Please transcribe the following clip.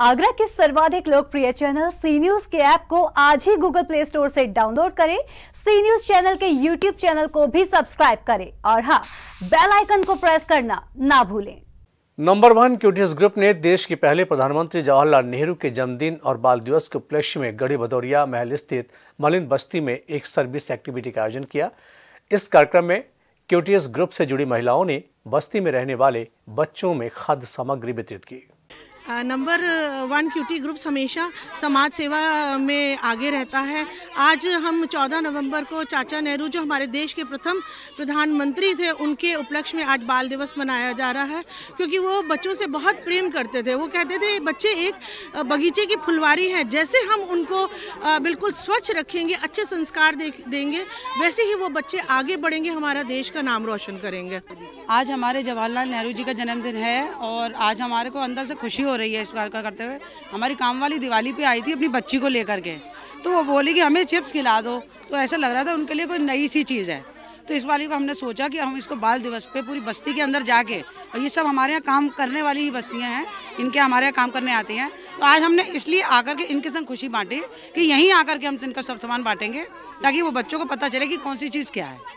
आगरा के सर्वाधिक लोकप्रिय चैनल सी न्यूज के ऐप को आज ही गूगल प्ले स्टोर से डाउनलोड करें सी न्यूज चैनल के यूट्यूब चैनल को भी सब्सक्राइब करें और हाँ बेल आइकन को प्रेस करना ना भूलें नंबर वन क्यूटीज ग्रुप ने देश के पहले प्रधानमंत्री जवाहरलाल नेहरू के जन्मदिन और बाल दिवस के उपलक्ष्य में गढ़ी भदौरिया महल स्थित मलिन बस्ती में एक सर्विस एक्टिविटी का आयोजन किया इस कार्यक्रम में क्यूटीएस ग्रुप से जुड़ी महिलाओं ने बस्ती में रहने वाले बच्चों में खाद्य सामग्री वितरित की नंबर वन क्यूटी ग्रुप्स हमेशा समाज सेवा में आगे रहता है आज हम 14 नवंबर को चाचा नेहरू जो हमारे देश के प्रथम प्रधानमंत्री थे उनके उपलक्ष्य में आज बाल दिवस मनाया जा रहा है क्योंकि वो बच्चों से बहुत प्रेम करते थे वो कहते थे बच्चे एक बगीचे की फुलवारी है जैसे हम उनको बिल्कुल स्वच्छ रखेंगे अच्छे संस्कार दे, देंगे वैसे ही वो बच्चे आगे बढ़ेंगे हमारा देश का नाम रोशन करेंगे आज हमारे जवाहरलाल नेहरू जी का जन्मदिन है और आज हमारे को अंदर से खुशी हो रही है इस बार का करते हुए हमारी काम वाली दिवाली पे आई थी अपनी बच्ची को लेकर के तो वो बोली कि हमें चिप्स खिला दो तो ऐसा लग रहा था उनके लिए कोई नई सी चीज़ है तो इस वाली को हमने सोचा कि हम इसको बाल दिवस पे पूरी बस्ती के अंदर जाके और ये सब हमारे यहाँ काम करने वाली ही बस्तियाँ हैं इनके हमारे यहाँ काम करने आती हैं तो आज हमने इसलिए आकर के इनके संग खुशी बांटी कि यहीं आकर के हम इनका सब सामान बांटेंगे ताकि वो बच्चों को पता चले कि कौन सी चीज़ क्या है